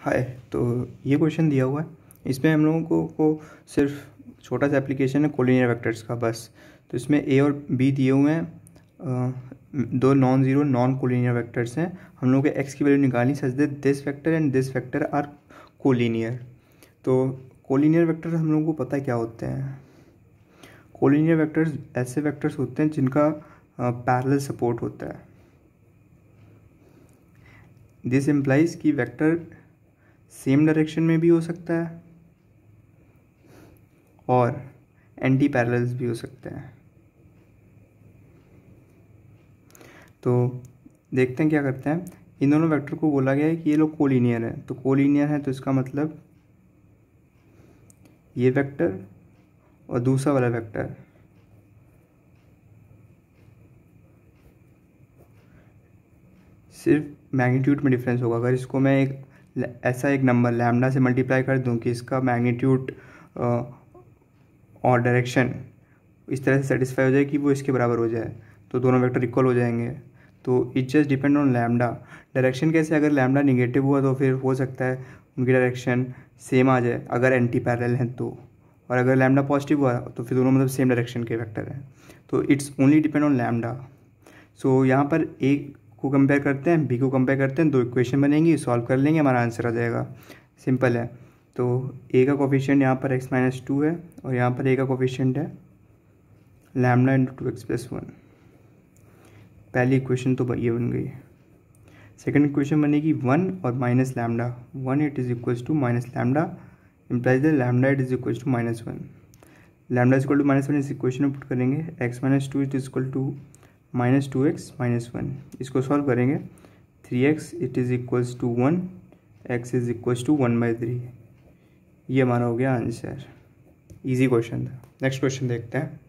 हाय तो ये क्वेश्चन दिया हुआ है इसमें हम लोगों को, को सिर्फ छोटा सा एप्लीकेशन है कोलिनियर वेक्टर्स का बस तो इसमें ए और बी दिए हुए हैं दो non zero non collinear vectors हैं हम लोग एक्स की वैल्यू निकालनी such that this factor and this factor are collinear तो कोलिनियर वैक्टर हम लोगों को पता क्या होते हैं कोलिनियर वैक्टर्स ऐसे वैक्टर्स होते हैं जिनका पैरल सपोर्ट होता है दिस एम्प्लाइज की वैक्टर सेम डायरेक्शन में भी हो सकता है और एंटी पैरेलल्स भी हो सकते हैं तो देखते हैं क्या करते हैं इन दोनों वेक्टर को बोला गया है कि ये लोग कोलिनियर है तो कोलिनियर है तो इसका मतलब ये वेक्टर और दूसरा वाला वेक्टर सिर्फ मैग्नीट्यूड में डिफरेंस होगा अगर इसको मैं एक ऐसा एक नंबर लैमडा से मल्टीप्लाई कर दूँ कि इसका मैग्नीट्यूड uh, और डायरेक्शन इस तरह से सेटिस्फाई हो जाए कि वो इसके बराबर हो जाए तो दोनों वेक्टर इक्वल हो जाएंगे तो it just depend on lambda direction कैसे अगर लैमडा निगेटिव हुआ तो फिर हो सकता है उनकी डायरेक्शन सेम आ जाए अगर एंटी पैरेलल हैं तो और अगर लैमडा पॉजिटिव हुआ तो फिर दोनों मतलब सेम डायरेक्शन के वेक्टर हैं तो it's only depend on lambda so यहाँ पर एक को कंपेयर करते हैं बी को कंपेयर करते हैं दो इक्वेशन बनेंगी सॉल्व कर लेंगे हमारा आंसर आ जाएगा सिंपल है तो ए का कोफिशियंट यहाँ पर एक्स माइनस टू है और यहाँ पर ए का कोफिशियंट है lambda into two x plus one पहली इक्वेशन तो ये बन गई सेकेंड इक्वेशन बनेगी वन और minus lambda one it is equal to minus lambda implies the lambda it is equal to minus one lambda is equal to minus one इस equation में put करेंगे x minus two it is equal to minus two x minus one इसको solve करेंगे three x it is equals to one x is equals to one by three ये हमारा हो गया answer easy question था next question देखते हैं